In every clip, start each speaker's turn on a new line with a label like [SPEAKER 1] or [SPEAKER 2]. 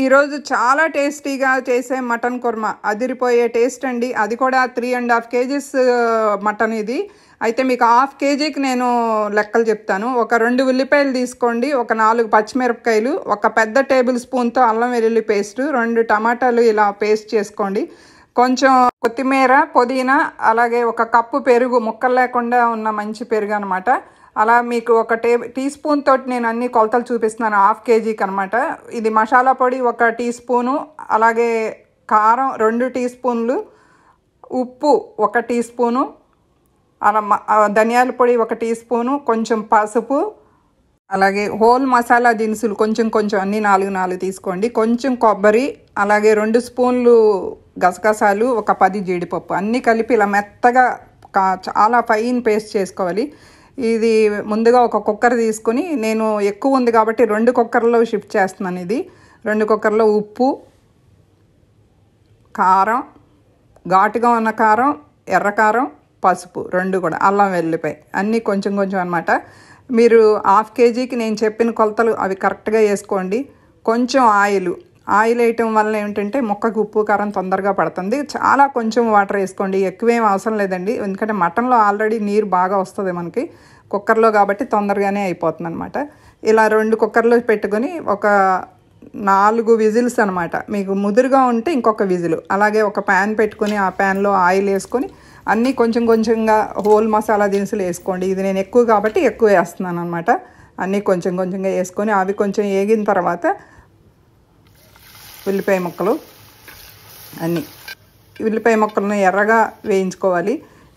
[SPEAKER 1] ఈరోజు చాలా టేస్టీగా చేసే మటన్ కుర్మా అదిరిపోయే టేస్ట్ అండి అది కూడా three and half kgs mutton ఇది అయితే మీకు హాఫ్ కేజీకి నేను లెక్కలు చెప్తాను ఒక రెండు ఉల్లిపాయలు తీసుకోండి ఒక నాలుగు పచ్చిమిరపకాయలు ఒక పెద్ద టేబుల్ స్పూన్తో అల్లం వెల్లుల్లి పేస్ట్ రెండు టమాటాలు ఇలా పేస్ట్ చేసుకోండి కొంచెం కొత్తిమీర పుదీనా అలాగే ఒక కప్పు పెరుగు ముక్కలు లేకుండా ఉన్న మంచి పెరుగు అనమాట అలా మీకు ఒక టే టీ స్పూన్ తోటి నేను అన్ని కొలతలు చూపిస్తున్నాను హాఫ్ కేజీకి అనమాట ఇది మసాలా పొడి ఒక టీ స్పూను అలాగే కారం రెండు టీ స్పూన్లు ఉప్పు ఒక టీ స్పూను అలా ధనియాల పొడి ఒక టీ స్పూను కొంచెం పసుపు అలాగే హోల్ మసాలా దినుసులు కొంచెం కొంచెం అన్ని నాలుగు నాలుగు తీసుకోండి కొంచెం కొబ్బరి అలాగే రెండు స్పూన్లు గసగసాలు ఒక పది జీడిపప్పు అన్నీ కలిపి ఇలా మెత్తగా చాలా ఫైన్ పేస్ట్ చేసుకోవాలి ఇది ముందుగా ఒక కుక్కర్ తీసుకుని నేను ఎక్కువ ఉంది కాబట్టి రెండు కుక్కర్లో షిఫ్ట్ చేస్తున్నాను ఇది రెండు కుక్కర్లో ఉప్పు కారం ఘాటుగా ఉన్న కారం ఎర్రకారం పసుపు రెండు కూడా అల్లం వెల్లిపాయ అన్నీ కొంచెం కొంచెం అనమాట మీరు హాఫ్ కేజీకి నేను చెప్పిన కొలతలు అవి కరెక్ట్గా వేసుకోండి కొంచెం ఆయిల్ ఆయిల్ వేయటం వల్ల ఏంటంటే మొక్కకు ఉప్పు కారం తొందరగా పడుతుంది చాలా కొంచెం వాటర్ వేసుకోండి ఎక్కువేం అవసరం లేదండి ఎందుకంటే మటన్లో ఆల్రెడీ నీరు బాగా వస్తుంది మనకి కుక్కర్లో కాబట్టి తొందరగానే అయిపోతుంది అనమాట ఇలా రెండు కుక్కర్లో పెట్టుకొని ఒక నాలుగు విజిల్స్ అనమాట మీకు ముదురుగా ఉంటే ఇంకొక విజిల్ అలాగే ఒక ప్యాన్ పెట్టుకొని ఆ ప్యాన్లో ఆయిల్ వేసుకొని అన్నీ కొంచెం కొంచెంగా హోల్ మసాలా దినుసులు వేసుకోండి ఇది నేను ఎక్కువ కాబట్టి ఎక్కువ వేస్తున్నాను అనమాట అన్నీ కొంచెం కొంచెంగా వేసుకొని అవి కొంచెం ఏగిన తర్వాత ఉల్లిపాయ ముక్కలు అన్నీ ఉల్లిపాయ ముక్కలను ఎర్రగా వేయించుకోవాలి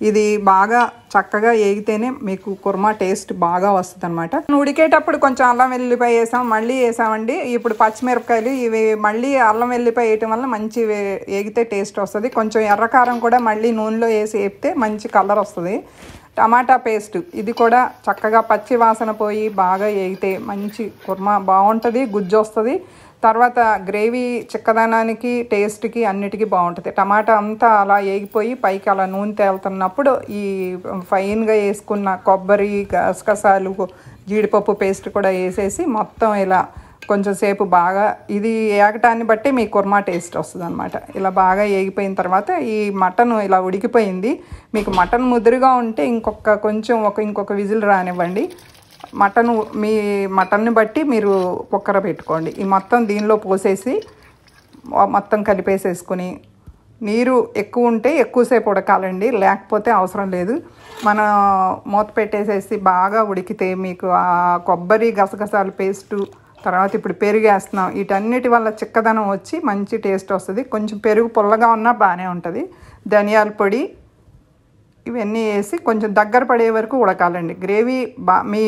[SPEAKER 1] ఇది బాగా చక్కగా వేగితేనే మీకు కుర్మా టేస్ట్ బాగా వస్తుంది అనమాట ఉడికేటప్పుడు కొంచెం అల్లం వెల్లిపాయ వేసాం మళ్ళీ వేసామండి ఇప్పుడు పచ్చిమిరపకాయలు ఇవి మళ్ళీ అల్లం వెల్లిపాయ వేయటం వల్ల మంచి వేగితే టేస్ట్ వస్తుంది కొంచెం ఎర్రకారం కూడా మళ్ళీ నూనెలో వేసి వేపితే మంచి కలర్ వస్తుంది టమాటా పేస్ట్ ఇది కూడా చక్కగా పచ్చి వాసన పోయి బాగా వేగితే మంచి కుర్మా బాగుంటుంది గుజ్జు వస్తుంది తర్వాత గ్రేవీ చిక్కదనానికి టేస్ట్కి అన్నిటికీ బాగుంటుంది టమాటా అంతా అలా వేగిపోయి పైకి అలా నూనె తేలుతున్నప్పుడు ఈ ఫైన్గా వేసుకున్న కొబ్బరి గసగసాలు జీడిపప్పు పేస్ట్ కూడా వేసేసి మొత్తం ఇలా కొంచెంసేపు బాగా ఇది ఏగటాన్ని బట్టి మీ కుర్మా టేస్ట్ వస్తుంది అనమాట ఇలా బాగా ఏగిపోయిన తర్వాత ఈ మటన్ ఇలా ఉడికిపోయింది మీకు మటన్ ముదురుగా ఉంటే ఇంకొక కొంచెం ఒక ఇంకొక విజిల్ రానివ్వండి మటన్ మీ మటన్ని బట్టి మీరు కుక్కర పెట్టుకోండి ఈ మొత్తం దీనిలో పోసేసి మొత్తం కలిపేసేసుకుని నీరు ఎక్కువ ఉంటే ఎక్కువసేపు ఉడకాలండి లేకపోతే అవసరం లేదు మనం మూత పెట్టేసేసి బాగా ఉడికితే మీకు ఆ కొబ్బరి గసగసాల పేస్టు తర్వాత ఇప్పుడు పెరుగు వేస్తున్నాం వీటన్నిటి వల్ల చిక్కదనం వచ్చి మంచి టేస్ట్ వస్తుంది కొంచెం పెరుగు పుల్లగా ఉన్నా బాగానే ఉంటుంది ధనియాల పొడి ఇవన్నీ వేసి కొంచెం దగ్గర పడే వరకు ఉడకాలండి గ్రేవీ బా మీ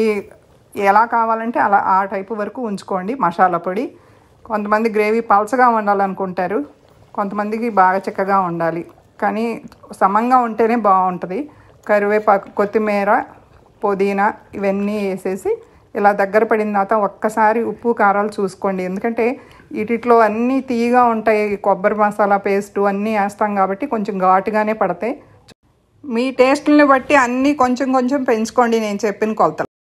[SPEAKER 1] ఎలా కావాలంటే అలా ఆ టైపు వరకు ఉంచుకోండి మసాలా పొడి కొంతమంది గ్రేవీ పలసగా ఉండాలనుకుంటారు కొంతమందికి బాగా చిక్కగా ఉండాలి కానీ సమంగా ఉంటేనే బాగుంటుంది కరివేపాకు కొత్తిమీర పుదీనా ఇవన్నీ వేసేసి ఇలా దగ్గర పడిన తర్వాత ఒక్కసారి ఉప్పు కారాలు చూసుకోండి ఎందుకంటే వీటిలో అన్నీ తీయగా ఉంటాయి కొబ్బరి మసాలా పేస్టు అన్నీ వేస్తాం కాబట్టి కొంచెం ఘాటుగానే పడతాయి మీ టేస్ట్ని బట్టి అన్నీ కొంచెం కొంచెం పెంచుకోండి నేను చెప్పిన కొలతలు